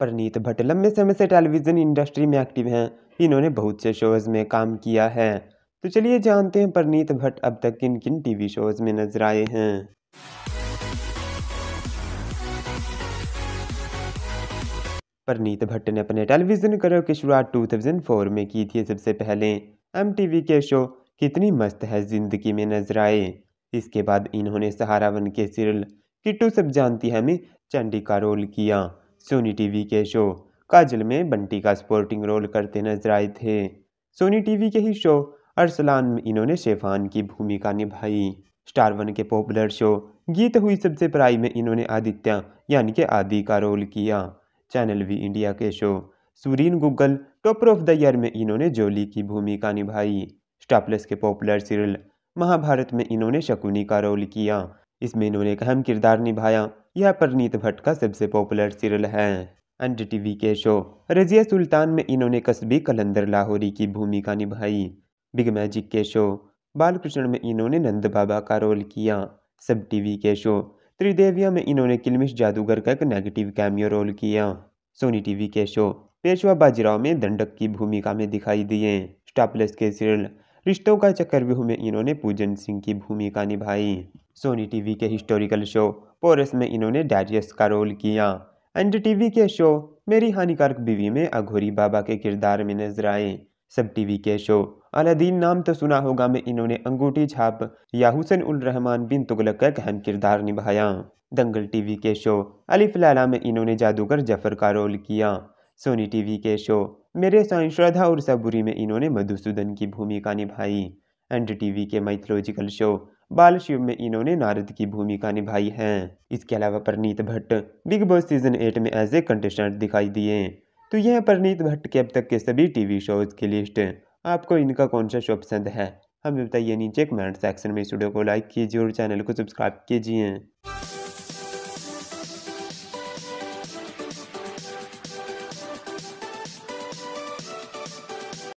प्रनीत भट्ट लंबे समय से टेलीविज़न इंडस्ट्री में एक्टिव हैं इन्होंने बहुत से शोज़ में काम किया है तो चलिए जानते हैं परनीत भट्ट अब तक किन किन टीवी शोज़ में नजर आए हैं परनीत भट्ट ने अपने टेलीविज़न करियर की शुरुआत 2004 में की थी सबसे पहले एम के शो कितनी मस्त है ज़िंदगी में नजर आए इसके बाद इन्होंने सहारा वन के सीरियल किट्टू सब जानती है में का रोल किया सोनी टीवी के शो काजल में बंटी का सपोर्टिंग रोल करते नजर आए थे सोनी टीवी के ही शो अरसलान में इन्होंने शेफान की भूमिका निभाई स्टार वन के पॉपुलर शो गीत हुई सबसे पराई में इन्होंने आदित्य यानी कि आदि का रोल किया चैनल वी इंडिया के show Suvreen Guggal topper of the year में इन्होंने जोली की भूमिका निभाई स्टार के पॉपुलर सीरियल महाभारत में इन्होंने शकुनी का रोल किया इसमें इन्होंने एक अहम किरदार निभाया यह परनीत भट्ट का सबसे पॉपुलर सीरियल है एंड टीवी के शो रजिया सुल्तान में इन्होंने कस्बी कलंदर लाहौरी की भूमिका निभाई बिग मैजिक के शो बालकृष्ण में इन्होंने नंद बाबा का रोल किया सब टीवी के शो त्रिदेविया में इन्होंने किलमिश जादूगर का एक नेगेटिव कैमियो रोल किया सोनी टीवी के शो पेशवा बाजीराव में दंडक की भूमिका में दिखाई दिए स्टापलेस के सीरियल रिश्तों का चक्रव्यूह में इन्होंने पूजन सिंह की भूमिका निभाई सोनी टीवी के हिस्टोरिकल शो पोरस में इन्होंने डैरियस का रोल किया एंड टीवी के शो मेरी हानिकारक बीवी में अघोरी बाबा के किरदार में नजर आए सब टीवी के शो अलादीन नाम तो सुना होगा में इन्होंने अंगूठी छाप या हुसैन उल रहमान बिन तुगलक का अहम किरदार निभाया दंगल टीवी के शो अली लाला में इन्होंने जादूगर जफर का रोल किया सोनी टीवी के शो मेरे साई श्रद्धा और सबूरी में इन्होंने मधुसूदन की भूमिका निभाई एंड टीवी के माइथोलॉजिकल शो बाल शिव में इन्होंने नारद की भूमिका निभाई है इसके अलावा Parneet Bhatt Bigg Boss season eight में एज ए कंटेस्टेंट दिखाई दिए तो यह परनीत भट्ट के अब तक के सभी टीवी शोज की लिस्ट आपको इनका कौन सा शो पसंद है हमें बताइए नीचे कमेंट सेक्शन में इस वीडियो को लाइक कीजिए और चैनल को सब्सक्राइब कीजिए